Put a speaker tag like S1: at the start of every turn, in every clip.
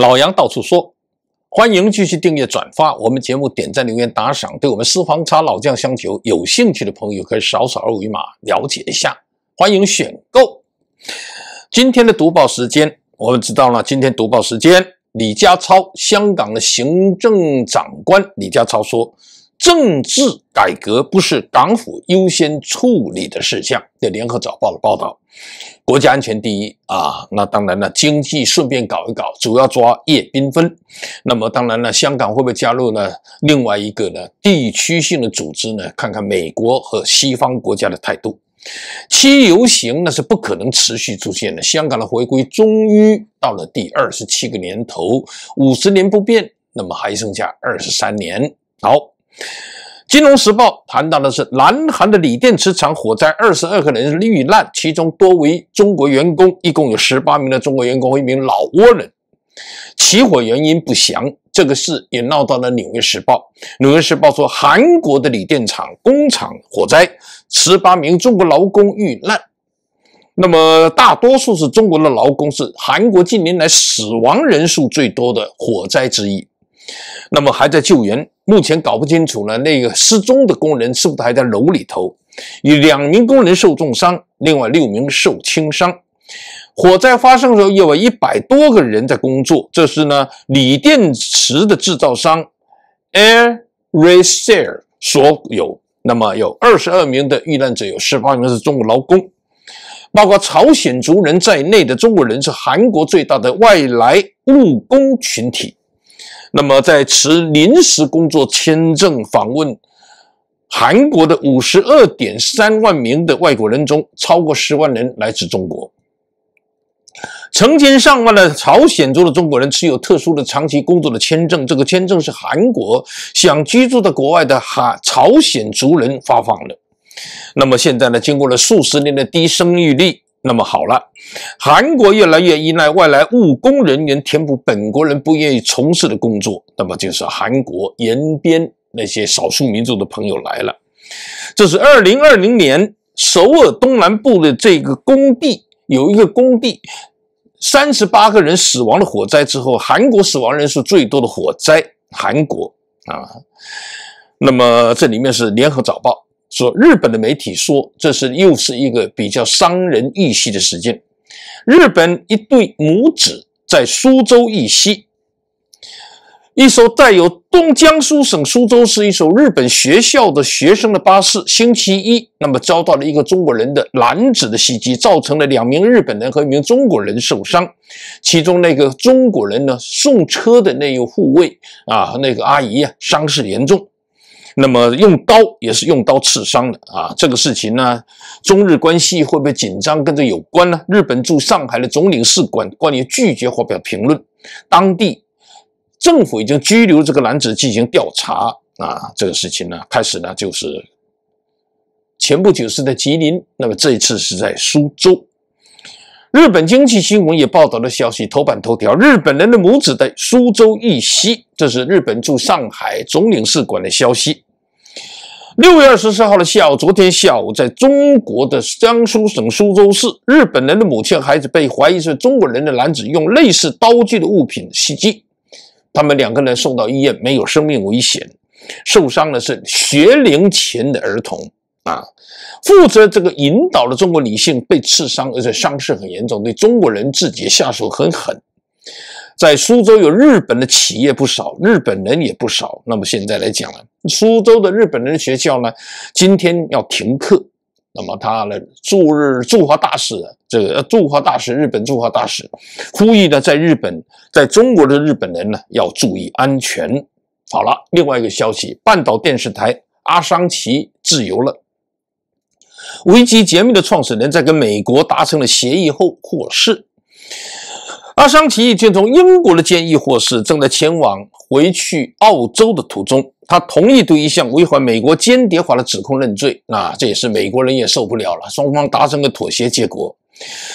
S1: 老杨到处说，欢迎继续订阅、转发我们节目，点赞、留言、打赏，对我们私房茶老将相求。有兴趣的朋友可以扫扫二维码了解一下，欢迎选购。今天的读报时间，我们知道了。今天读报时间，李家超，香港的行政长官李家超说。政治改革不是港府优先处理的事项。的联合早报》的报道，国家安全第一啊！那当然了，经济顺便搞一搞，主要抓叶缤纷。那么当然了，香港会不会加入呢？另外一个呢，地区性的组织呢？看看美国和西方国家的态度。七游行那是不可能持续出现的。香港的回归终于到了第二十七个年头，五十年不变，那么还剩下二十三年。好。《金融时报》谈到的是南韩的锂电池厂火灾，二十二个人遇难，其中多为中国员工，一共有十八名的中国员工和一名老挝人。起火原因不详。这个事也闹到了《纽约时报》。《纽约时报》说，韩国的锂电厂工厂火灾，十八名中国劳工遇难。那么，大多数是中国的劳工，是韩国近年来死亡人数最多的火灾之一。那么还在救援，目前搞不清楚呢。那个失踪的工人是不是还在楼里头？有两名工人受重伤，另外六名受轻伤。火灾发生的时候，有一百多个人在工作。这是呢锂电池的制造商 Air a s r e 所有。那么有二十二名的遇难者，有十八名是中国劳工，包括朝鲜族人在内的中国人是韩国最大的外来务工群体。那么，在持临时工作签证访问韩国的五十二点三万名的外国人中，超过十万人来自中国，成千上万的朝鲜族的中国人持有特殊的长期工作的签证，这个签证是韩国想居住在国外的韩朝鲜族人发放的。那么现在呢，经过了数十年的低生育率。那么好了，韩国越来越依赖外来务工人员填补本国人不愿意从事的工作。那么就是韩国延边那些少数民族的朋友来了。这是二零二零年首尔东南部的这个工地，有一个工地三十八个人死亡的火灾之后，韩国死亡人数最多的火灾。韩国啊，那么这里面是联合早报。说日本的媒体说，这是又是一个比较伤人一息的事件。日本一对母子在苏州一西，一艘带有东江苏省苏州市一所日本学校的学生的巴士，星期一，那么遭到了一个中国人的男子的袭击，造成了两名日本人和一名中国人受伤，其中那个中国人呢，送车的那又护卫啊，那个阿姨啊，伤势严重。那么用刀也是用刀刺伤的啊！这个事情呢，中日关系会不会紧张跟这有关呢？日本驻上海的总领事馆官员拒绝发表评论。当地政府已经拘留这个男子进行调查啊！这个事情呢，开始呢就是前不久是在吉林，那么这一次是在苏州。日本经济新闻也报道了消息，头版头条：日本人的母子在苏州遇袭。这是日本驻上海总领事馆的消息。六月二十四号的下午，昨天下午，在中国的江苏省苏州市，日本人的母亲和孩子被怀疑是中国人的男子用类似刀具的物品袭击。他们两个人送到医院，没有生命危险。受伤的是学龄前的儿童啊。负责这个引导的中国女性被刺伤，而且伤势很严重。对中国人自己下手很狠。在苏州有日本的企业不少，日本人也不少。那么现在来讲呢，苏州的日本人学校呢，今天要停课。那么他呢，驻日驻华大使，这个驻华大使，日本驻华大使，呼吁呢，在日本在中国的日本人呢，要注意安全。好了，另外一个消息，半岛电视台阿桑奇自由了。危机解密的创始人在跟美国达成了协议后获释。阿桑奇一从英国的建议获释，正在前往回去澳洲的途中，他同意对一项违反美国间谍法的指控认罪。那这也是美国人也受不了了，双方达成个妥协结果。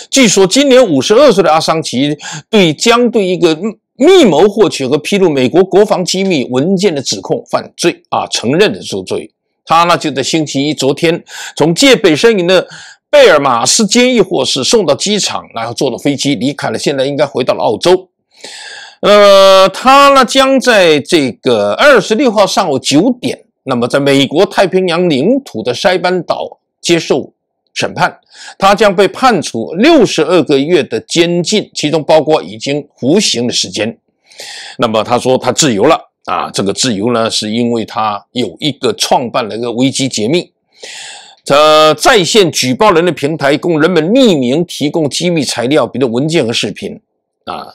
S1: 据说今年五十二岁的阿桑奇对将对一个密谋获取和披露美国国防机密文件的指控犯罪啊承认了作罪。他呢就在星期一昨天从戒备森林的。贝尔马斯坚亦或是送到机场，然后坐了飞机离开了。现在应该回到了澳洲。呃，他呢将在这个二十六号上午九点，那么在美国太平洋领土的塞班岛接受审判。他将被判处六十二个月的监禁，其中包括已经服刑的时间。那么他说他自由了啊，这个自由呢是因为他有一个创办了一个危机解密。这在线举报人的平台供人们匿名提供机密材料，比如文件和视频啊。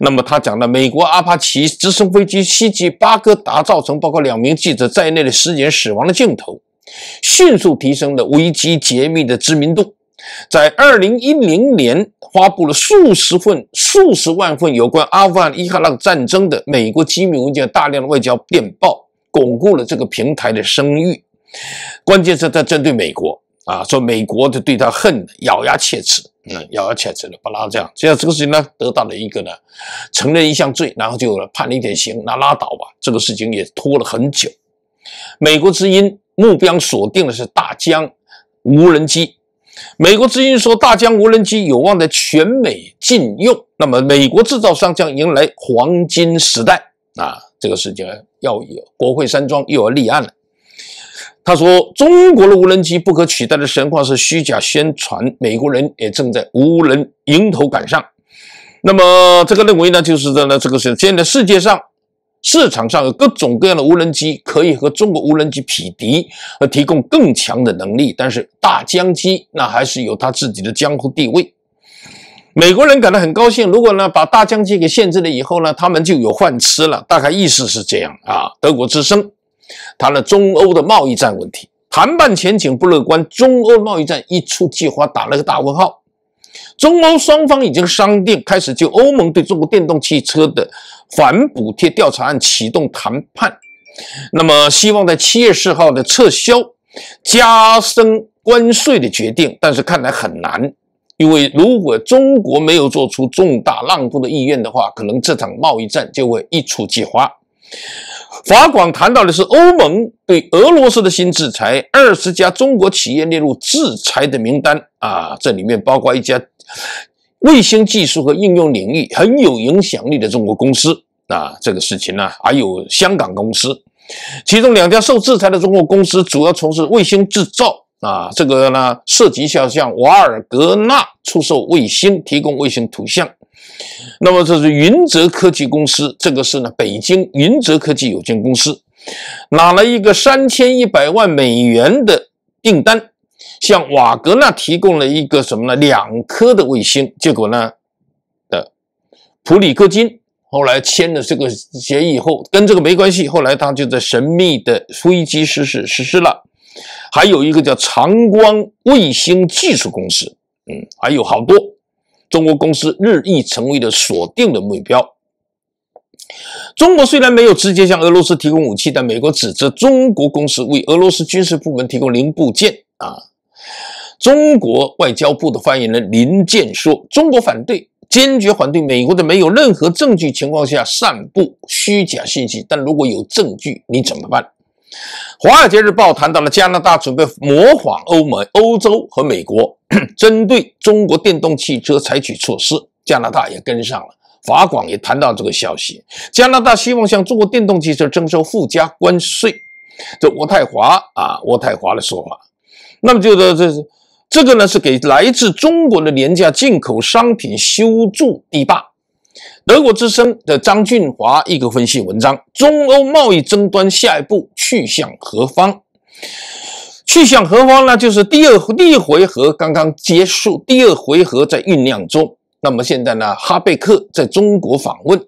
S1: 那么他讲了美国阿帕奇直升飞机袭击巴格达，造成包括两名记者在内的十人死亡的镜头，迅速提升了危机解密的知名度。在2010年发布了数十份、数十万份有关阿富汗、伊拉克战争的美国机密文件，大量的外交电报，巩固了这个平台的声誉。关键是他针对美国啊，说美国就对他恨咬牙切齿，嗯，咬牙切齿的把他这样，这样这个事情呢，得到了一个呢，承认一项罪，然后就判了一点刑，那拉倒吧，这个事情也拖了很久。美国之音目标锁定的是大疆无人机，美国之音说大疆无人机有望在全美禁用，那么美国制造商将迎来黄金时代啊，这个事情要有国会山庄又要立案了。他说：“中国的无人机不可取代的神话是虚假宣传，美国人也正在无人迎头赶上。”那么，这个认为呢，就是在呢，这个是现在世界上市场上有各种各样的无人机可以和中国无人机匹敌，和提供更强的能力。但是大疆机那还是有它自己的江湖地位。美国人感到很高兴，如果呢把大疆机给限制了以后呢，他们就有饭吃了。大概意思是这样啊，德国之声。谈了中欧的贸易战问题，谈判前景不乐观。中欧贸易战一触即发，打了个大问号。中欧双方已经商定，开始就欧盟对中国电动汽车的反补贴调查案启动谈判。那么，希望在七月四号的撤销、加深关税的决定，但是看来很难，因为如果中国没有做出重大让步的意愿的话，可能这场贸易战就会一触即发。法广谈到的是欧盟对俄罗斯的新制裁，二十家中国企业列入制裁的名单啊，这里面包括一家卫星技术和应用领域很有影响力的中国公司啊，这个事情呢，还有香港公司，其中两家受制裁的中国公司主要从事卫星制造啊，这个呢涉及像像瓦尔格纳出售卫星，提供卫星图像。那么这是云泽科技公司，这个是呢北京云泽科技有限公司，拿了一个三千一百万美元的订单，向瓦格纳提供了一个什么呢？两颗的卫星。结果呢，的普里戈金后来签了这个协议以后，跟这个没关系。后来他就在神秘的飞机实施实施了。还有一个叫长光卫星技术公司，嗯，还有好多。中国公司日益成为了锁定的目标。中国虽然没有直接向俄罗斯提供武器，但美国指责中国公司为俄罗斯军事部门提供零部件。啊，中国外交部的发言人林健说：“中国反对，坚决反对美国的没有任何证据情况下散布虚假信息。但如果有证据，你怎么办？”《华尔街日报》谈到了加拿大准备模仿欧盟、欧洲和美国，针对中国电动汽车采取措施，加拿大也跟上了。法广也谈到这个消息，加拿大希望向中国电动汽车征收附加关税。这渥太华啊，渥太华的说法，那么就是这，这个呢是给来自中国的廉价进口商品修筑堤坝。德国之声的张俊华一个分析文章：中欧贸易争端下一步去向何方？去向何方呢？就是第二第一回合刚刚结束，第二回合在酝酿中。那么现在呢？哈贝克在中国访问，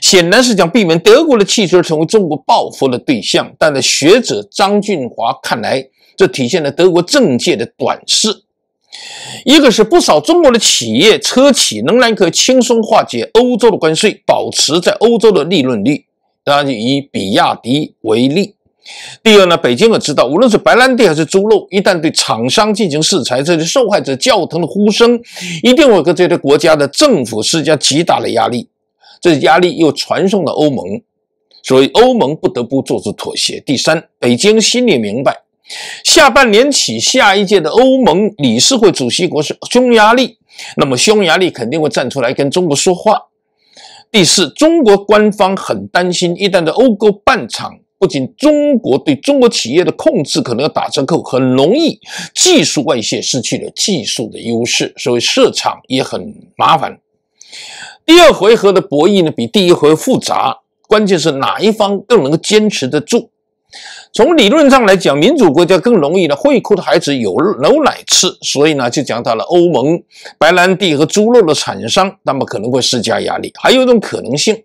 S1: 显然是想避免德国的汽车成为中国报复的对象。但在学者张俊华看来，这体现了德国政界的短视。一个是不少中国的企业车企仍然可以轻松化解欧洲的关税，保持在欧洲的利润率。然就以比亚迪为例。第二呢，北京也知道，无论是白兰地还是猪肉，一旦对厂商进行制裁，这些受害者叫疼的呼声，一定会给这些国家的政府施加极大的压力。这压力又传送到欧盟，所以欧盟不得不做出妥协。第三，北京心里明白。下半年起，下一届的欧盟理事会主席国是匈牙利，那么匈牙利肯定会站出来跟中国说话。第四，中国官方很担心，一旦在欧洲办厂，不仅中国对中国企业的控制可能要打折扣，很容易技术外泄，失去了技术的优势，所以设厂也很麻烦。第二回合的博弈呢，比第一回复杂，关键是哪一方更能够坚持得住。从理论上来讲，民主国家更容易呢。会哭的孩子有牛奶吃，所以呢就讲到了欧盟、白兰地和猪肉的厂商，那么可能会施加压力。还有一种可能性，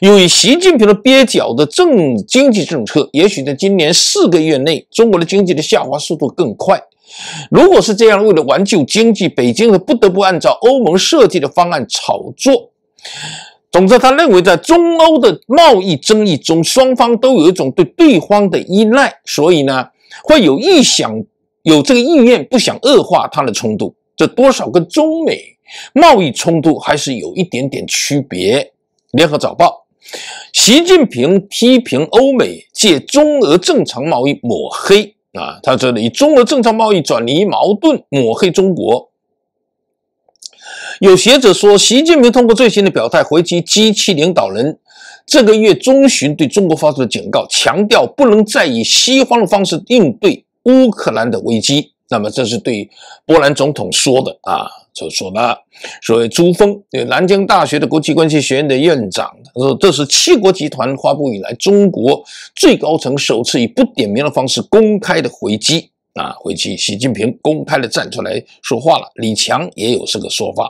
S1: 由于习近平的蹩脚的政经济政策，也许在今年四个月内，中国的经济的下滑速度更快。如果是这样，为了挽救经济，北京呢不得不按照欧盟设计的方案炒作。总之，他认为在中欧的贸易争议中，双方都有一种对对方的依赖，所以呢会有意想有这个意愿不想恶化它的冲突。这多少跟中美贸易冲突还是有一点点区别。联合早报，习近平批评欧美借中俄正常贸易抹黑啊，他说以中俄正常贸易转移矛盾抹黑中国。有学者说，习近平通过最新的表态回击“机器领导人”这个月中旬对中国发出的警告，强调不能再以西方的方式应对乌克兰的危机。那么，这是对波兰总统说的啊，就说呢，所谓“珠峰”对南京大学的国际关系学院的院长，他说这是七国集团发布以来中国最高层首次以不点名的方式公开的回击啊，回击习近平公开的站出来说话了。李强也有这个说法。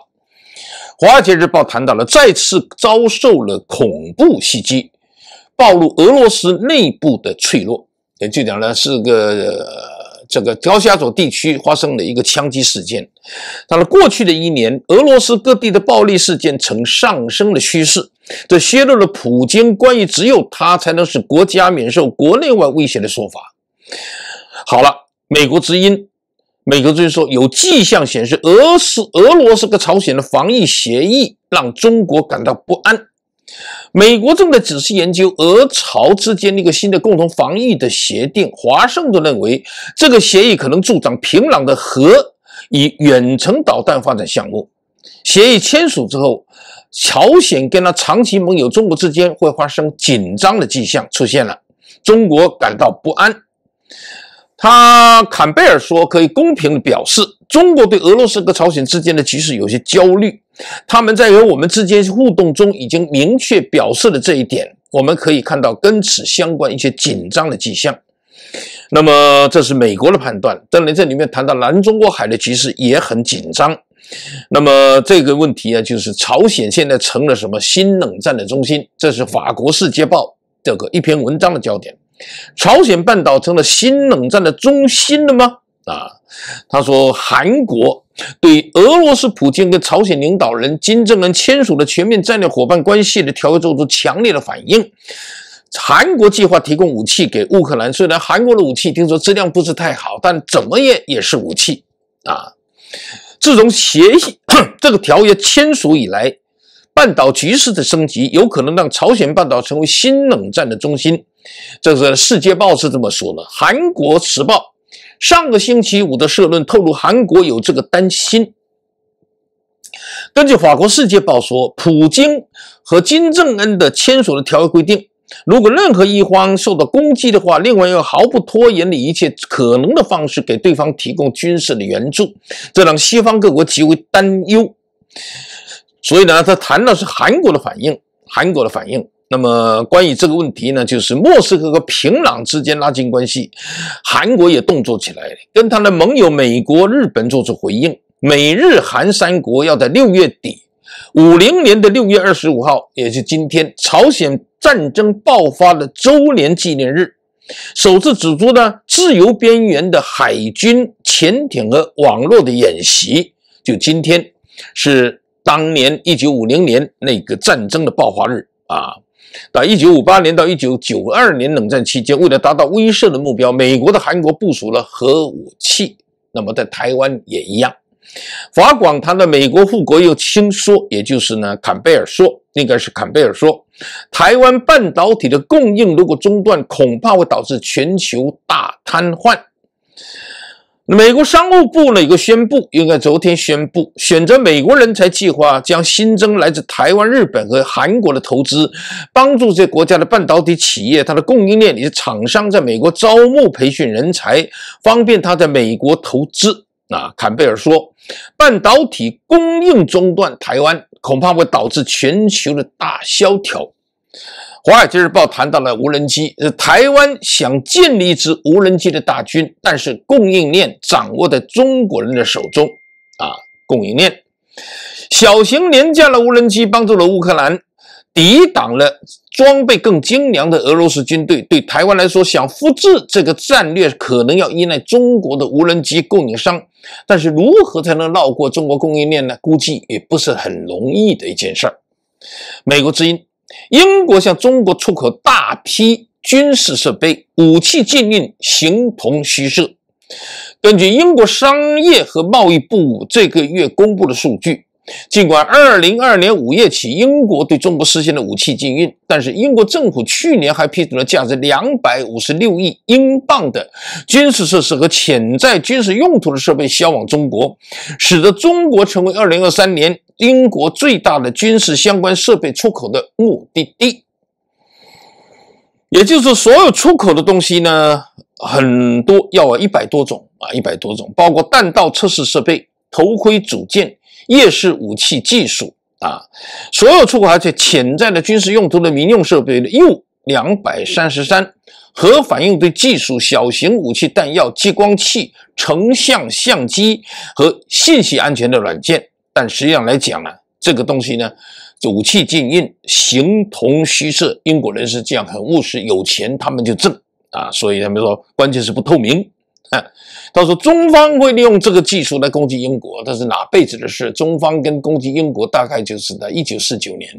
S1: 《华尔街日报》谈到了再次遭受了恐怖袭击，暴露俄罗斯内部的脆弱。也就讲呢是个这个高加索地区发生的一个枪击事件。到了过去的一年，俄罗斯各地的暴力事件呈上升的趋势，这削弱了普京关于只有他才能使国家免受国内外威胁的说法。好了，美国之音。美国最近说，有迹象显示，俄斯、俄罗斯和朝鲜的防御协议让中国感到不安。美国正在仔细研究俄朝之间一个新的共同防御的协定。华盛顿认为，这个协议可能助长平壤的核与远程导弹发展项目。协议签署之后，朝鲜跟他长期盟友中国之间会发生紧张的迹象出现了，中国感到不安。他坎贝尔说，可以公平地表示，中国对俄罗斯和朝鲜之间的局势有些焦虑。他们在和我们之间互动中已经明确表示了这一点。我们可以看到跟此相关一些紧张的迹象。那么，这是美国的判断。当然，这里面谈到南中国海的局势也很紧张。那么，这个问题啊，就是朝鲜现在成了什么新冷战的中心？这是法国《世界报》这个一篇文章的焦点。朝鲜半岛成了新冷战的中心了吗？啊，他说，韩国对俄罗斯普京跟朝鲜领导人金正恩签署的全面战略伙伴关系的条约做出强烈的反应。韩国计划提供武器给乌克兰，虽然韩国的武器听说质量不是太好，但怎么也也是武器啊。自从协 这个条约签署以来，半岛局势的升级有可能让朝鲜半岛成为新冷战的中心。这是《世界报》是这么说的，《韩国时报》上个星期五的社论透露，韩国有这个担心。根据法国《世界报》说，普京和金正恩的签署的条约规定，如果任何一方受到攻击的话，另外要毫不拖延的一切可能的方式给对方提供军事的援助，这让西方各国极为担忧。所以呢，他谈的是韩国的反应，韩国的反应。那么，关于这个问题呢，就是莫斯科和平壤之间拉近关系，韩国也动作起来了，跟他的盟友美国、日本做出回应。美日韩三国要在六月底，五零年的六月二十五号，也是今天，朝鲜战争爆发的周年纪念日，首次指出呢自由边缘的海军潜艇和网络的演习。就今天是当年一九五零年那个战争的爆发日啊。那一九五八年到一九九二年冷战期间，为了达到威慑的目标，美国的韩国部署了核武器。那么在台湾也一样。法广谈的美国副国又轻说，也就是呢，坎贝尔说，应该是坎贝尔说，台湾半导体的供应如果中断，恐怕会导致全球大瘫痪。美国商务部呢有个宣布，应该昨天宣布，选择美国人才计划将新增来自台湾、日本和韩国的投资，帮助这些国家的半导体企业，它的供应链里的厂商在美国招募培训人才，方便他在美国投资。那坎贝尔说，半导体供应中断，台湾恐怕会导致全球的大萧条。华尔街日报谈到了无人机，台湾想建立一支无人机的大军，但是供应链掌握在中国人的手中啊！供应链小型廉价的无人机帮助了乌克兰抵挡了装备更精良的俄罗斯军队。对台湾来说，想复制这个战略，可能要依赖中国的无人机供应商。但是如何才能绕过中国供应链呢？估计也不是很容易的一件事儿。美国之音。英国向中国出口大批军事设备，武器禁运形同虚设。根据英国商业和贸易部这个月公布的数据，尽管2022年5月起英国对中国实行了武器禁运，但是英国政府去年还批准了价值256亿英镑的军事设施和潜在军事用途的设备销往中国，使得中国成为2023年。英国最大的军事相关设备出口的目的地，也就是所有出口的东西呢，很多要一百多种啊，一百多种，包括弹道测试设备、头盔组件、夜视武器技术啊，所有出口而且潜在的军事用途的民用设备又两百三十三，核反应堆技术、小型武器弹药、激光器、成像相机和信息安全的软件。但实际上来讲呢，这个东西呢，武器禁运形同虚设。英国人是这样很务实，有钱他们就挣啊，所以他们说关键是不透明。到时候中方会利用这个技术来攻击英国，但是哪辈子的事？中方跟攻击英国大概就是在一九四九年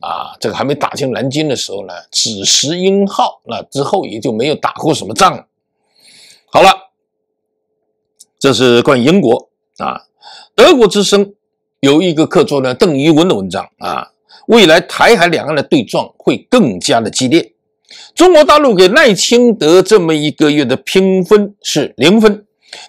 S1: 啊，这个还没打进南京的时候呢，只识英号，那之后也就没有打过什么仗。好了，这是关于英国啊。德国之声有一个客座呢，邓于文的文章啊，未来台海两岸的对撞会更加的激烈。中国大陆给赖清德这么一个月的评分是零分，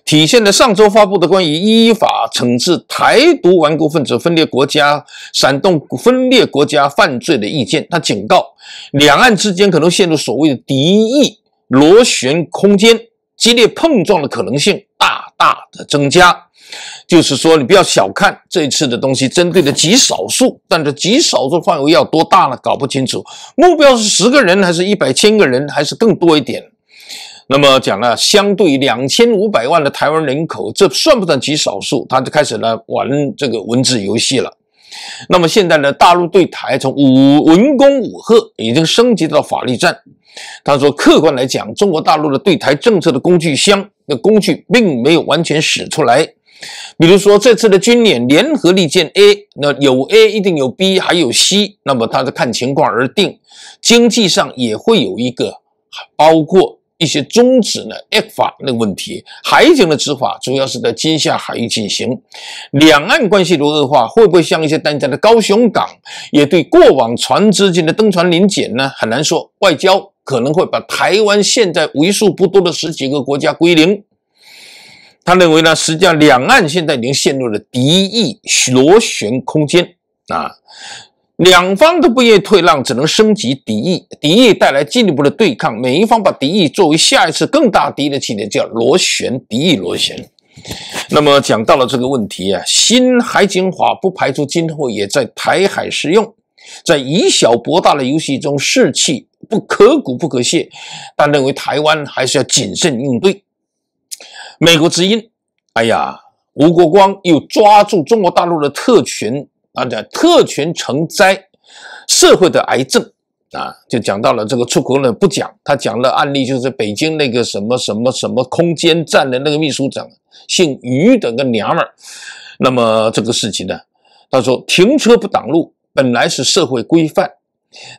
S1: 体现了上周发布的关于依法惩治台独顽固分子分裂国家、煽动分裂国家犯罪的意见。他警告，两岸之间可能陷入所谓的敌意螺旋空间，激烈碰撞的可能性大大的增加。就是说，你不要小看这一次的东西，针对的极少数，但是极少数范围要多大呢？搞不清楚，目标是十个人，还是一百千个人，还是更多一点？那么讲了，相对两千五百万的台湾人口，这算不算极少数？他就开始来玩这个文字游戏了。那么现在呢，大陆对台从武文攻武赫已经升级到法律战。他说，客观来讲，中国大陆的对台政策的工具箱那工具并没有完全使出来。比如说这次的军演联合利剑 A，那有 A 一定有 B，还有 C，那么它是看情况而定。经济上也会有一个，包括一些终止呢，f 法那个问题。海警的执法主要是在金厦海域进行。两岸关系如恶化，会不会像一些单家的高雄港，也对过往船只间的登船临检呢？很难说。外交可能会把台湾现在为数不多的十几个国家归零。他认为呢，实际上两岸现在已经陷入了敌意螺旋空间啊，两方都不愿意退让，只能升级敌意，敌意带来进一步的对抗，每一方把敌意作为下一次更大敌意的起点，叫螺旋敌意螺旋。那么讲到了这个问题啊，新海警法不排除今后也在台海适用，在以小博大的游戏中，士气不可鼓不可泄，但认为台湾还是要谨慎应对。美国之音，哎呀，吴国光又抓住中国大陆的特权，啊，叫特权成灾，社会的癌症，啊，就讲到了这个出国呢，不讲，他讲了案例，就是北京那个什么什么什么空间站的那个秘书长，姓于的个娘们儿。那么这个事情呢，他说停车不挡路本来是社会规范，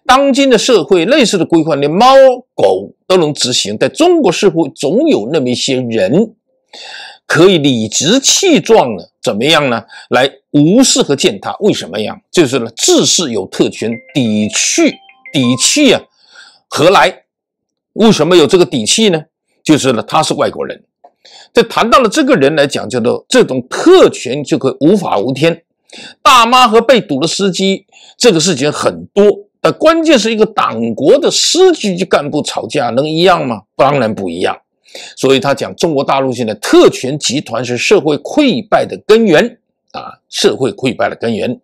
S1: 当今的社会类似的规范连猫狗都能执行，但中国似乎总有那么一些人。可以理直气壮的怎么样呢？来无视和践踏？为什么呀？就是呢，自恃有特权，底气底气啊，何来？为什么有这个底气呢？就是呢，他是外国人。这谈到了这个人来讲，叫做这种特权，就可以无法无天。大妈和被堵的司机，这个事情很多，但关键是一个党国的司机干部吵架能一样吗？当然不一样。所以他讲，中国大陆现在特权集团是社会溃败的根源啊，社会溃败的根源，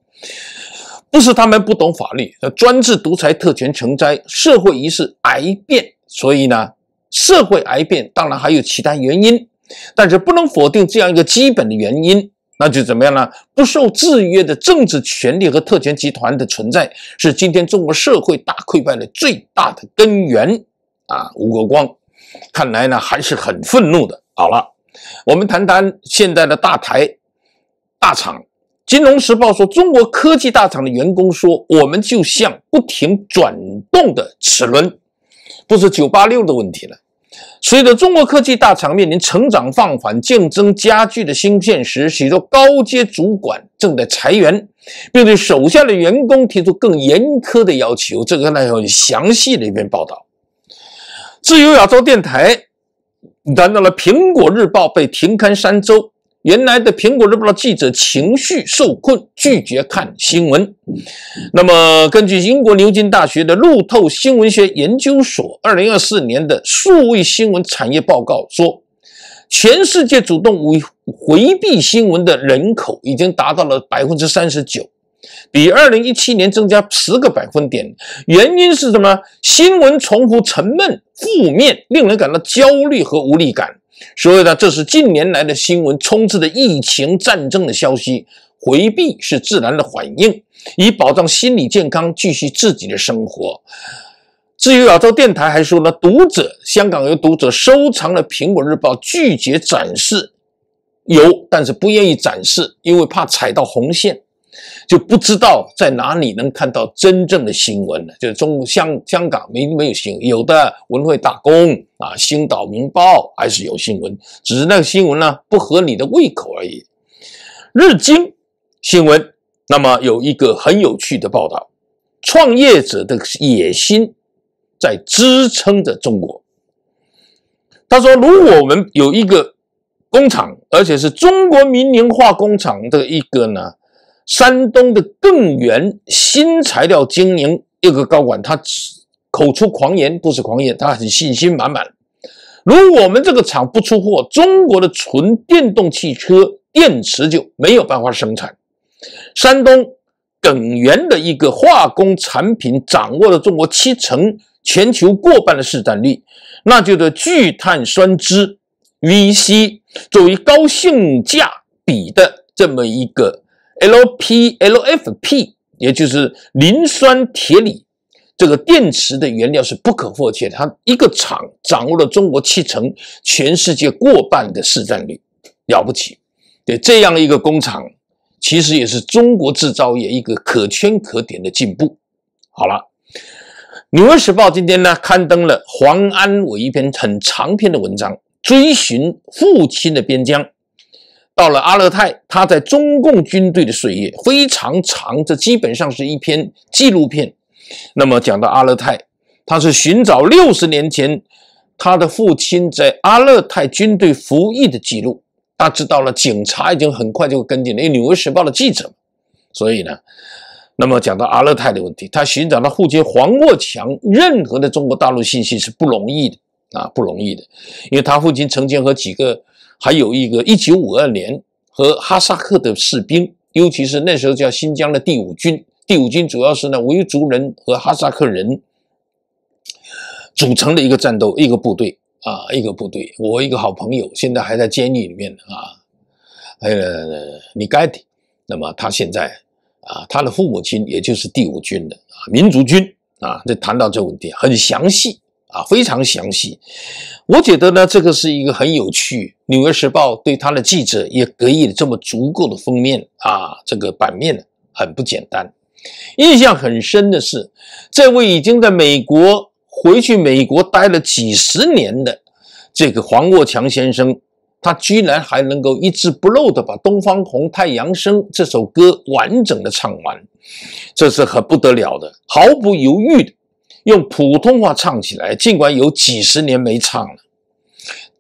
S1: 不是他们不懂法律，专制独裁、特权成灾，社会于是癌变。所以呢，社会癌变当然还有其他原因，但是不能否定这样一个基本的原因，那就怎么样呢？不受制约的政治权利和特权集团的存在，是今天中国社会大溃败的最大的根源啊，吴国光。看来呢还是很愤怒的。好了，我们谈谈现在的大台大厂。《金融时报》说，中国科技大厂的员工说：“我们就像不停转动的齿轮，不是九八六的问题了。”随着中国科技大厂面临成长放缓、竞争加剧的新现实，许多高阶主管正在裁员，并对手下的员工提出更严苛的要求。这个呢有详细的一篇报道。自由亚洲电台，遭到了《苹果日报》被停刊三周，原来的《苹果日报》记者情绪受困，拒绝看新闻。那么，根据英国牛津大学的路透新闻学研究所二零二四年的数位新闻产业报告说，全世界主动为回避新闻的人口已经达到了百分之三十九。比二零一七年增加十个百分点，原因是什么？新闻重复、沉闷、负面，令人感到焦虑和无力感。所以呢，这是近年来的新闻充斥的疫情、战争的消息，回避是自然的反应，以保障心理健康，继续自己的生活。至于亚洲电台还说呢，读者香港有读者收藏了《苹果日报》，拒绝展示，有，但是不愿意展示，因为怕踩到红线。就不知道在哪里能看到真正的新闻了。就是中香香港没没有新闻，有的文汇打工啊，《星岛明报》还是有新闻，只是那个新闻呢不合你的胃口而已。日经新闻那么有一个很有趣的报道：创业者的野心在支撑着中国。他说：“如果我们有一个工厂，而且是中国民营化工厂的一个呢？”山东的更源新材料经营一个高管，他口出狂言，不是狂言，他很信心满满。如果我们这个厂不出货，中国的纯电动汽车电池就没有办法生产。山东耿源的一个化工产品，掌握了中国七成、全球过半的市占率，那就得聚碳酸酯 （VC），作为高性价比的这么一个。L P L F P，也就是磷酸铁锂这个电池的原料是不可或缺的。它一个厂掌握了中国七成、全世界过半的市占率，了不起！对这样一个工厂，其实也是中国制造业一个可圈可点的进步。好了，《纽约时报》今天呢刊登了黄安伟一篇很长篇的文章，《追寻父亲的边疆》。到了阿勒泰，他在中共军队的岁月非常长，这基本上是一篇纪录片。那么讲到阿勒泰，他是寻找六十年前他的父亲在阿勒泰军队服役的记录。大家知道了，警察已经很快就跟进了因为《纽约时报》的记者。所以呢，那么讲到阿勒泰的问题，他寻找他父亲黄国强任何的中国大陆信息是不容易的啊，不容易的，因为他父亲曾经和几个。还有一个一九五二年和哈萨克的士兵，尤其是那时候叫新疆的第五军。第五军主要是呢维族人和哈萨克人组成的一个战斗一个部队啊，一个部队。我一个好朋友现在还在监狱里面啊，还有米盖那么他现在啊，他的父母亲也就是第五军的啊，民族军啊，这谈到这个问题很详细。啊，非常详细。我觉得呢，这个是一个很有趣。《纽约时报》对他的记者也给予了这么足够的封面啊，这个版面很不简单。印象很深的是，这位已经在美国回去美国待了几十年的这个黄若强先生，他居然还能够一字不漏的把《东方红》《太阳升》这首歌完整的唱完，这是很不得了的，毫不犹豫的。用普通话唱起来，尽管有几十年没唱了。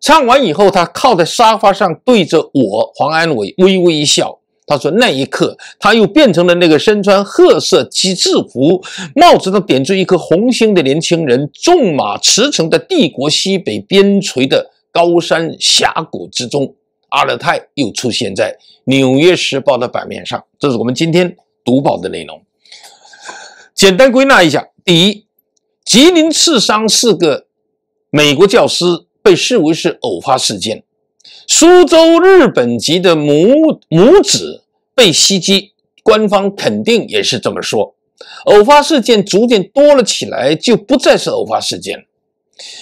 S1: 唱完以后，他靠在沙发上，对着我黄安伟微微一笑。他说：“那一刻，他又变成了那个身穿褐色机制服、帽子上点缀一颗红星的年轻人，纵马驰骋在帝国西北边陲的高山峡谷之中。阿勒泰又出现在《纽约时报》的版面上。这是我们今天读报的内容。简单归纳一下：第一。吉林刺伤四个美国教师被视为是偶发事件，苏州日本籍的母母子被袭击，官方肯定也是这么说。偶发事件逐渐多了起来，就不再是偶发事件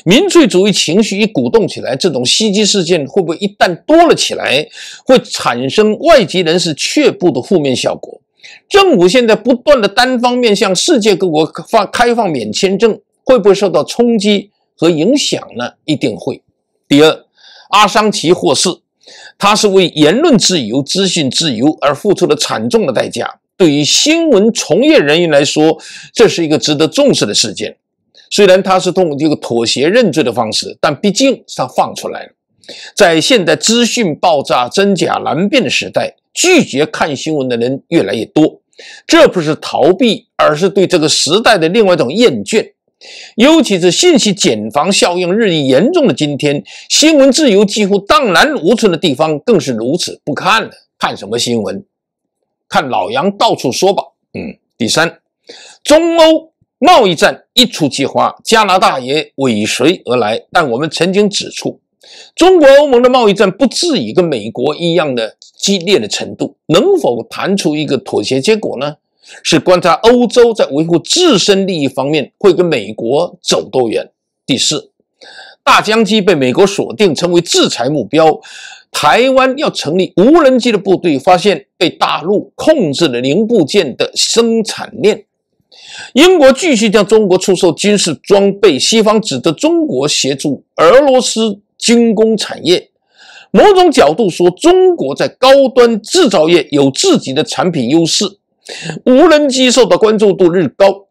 S1: 民粹主义情绪一鼓动起来，这种袭击事件会不会一旦多了起来，会产生外籍人士却步的负面效果？政府现在不断的单方面向世界各国放开放免签证，会不会受到冲击和影响呢？一定会。第二，阿桑奇获释，他是为言论自由、资讯自由而付出了惨重的代价。对于新闻从业人员来说，这是一个值得重视的事件。虽然他是通过这个妥协认罪的方式，但毕竟是他放出来了。在现代资讯爆炸、真假难辨的时代。拒绝看新闻的人越来越多，这不是逃避，而是对这个时代的另外一种厌倦。尤其是信息茧房效应日益严重的今天，新闻自由几乎荡然无存的地方，更是如此不看了。看什么新闻？看老杨到处说吧。嗯。第三，中欧贸易战一触即发，加拿大也尾随而来。但我们曾经指出。中国欧盟的贸易战不至于跟美国一样的激烈的程度，能否谈出一个妥协结果呢？是观察欧洲在维护自身利益方面会跟美国走多远。第四，大疆机被美国锁定成为制裁目标，台湾要成立无人机的部队，发现被大陆控制的零部件的生产链。英国继续向中国出售军事装备，西方指责中国协助俄罗斯。军工产业，某种角度说，中国在高端制造业有自己的产品优势。无人机受到关注度日高，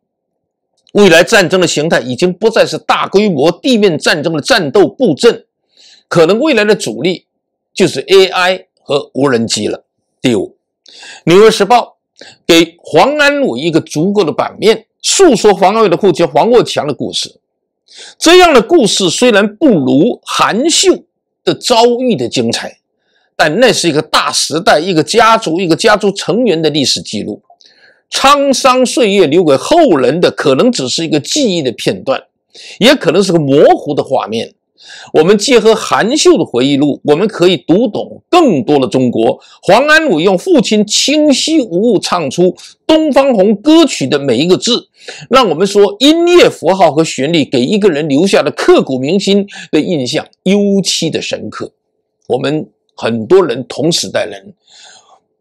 S1: 未来战争的形态已经不再是大规模地面战争的战斗布阵，可能未来的主力就是 AI 和无人机了。第五，纽约时报给黄安伟一个足够的版面，诉说黄安伟的父亲黄国强的故事。这样的故事虽然不如韩秀的遭遇的精彩，但那是一个大时代、一个家族、一个家族成员的历史记录。沧桑岁月留给后人的，可能只是一个记忆的片段，也可能是个模糊的画面。我们结合韩秀的回忆录，我们可以读懂更多的中国。黄安伟用父亲清晰无误唱出《东方红》歌曲的每一个字，让我们说音乐符号和旋律给一个人留下的刻骨铭心的印象，尤其的深刻。我们很多人同时代人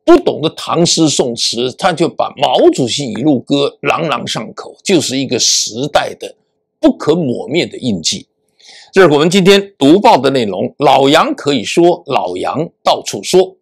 S1: 不懂得唐诗宋词，他就把毛主席一路歌朗朗上口，就是一个时代的不可磨灭的印记。这是我们今天读报的内容。老杨可以说，老杨到处说。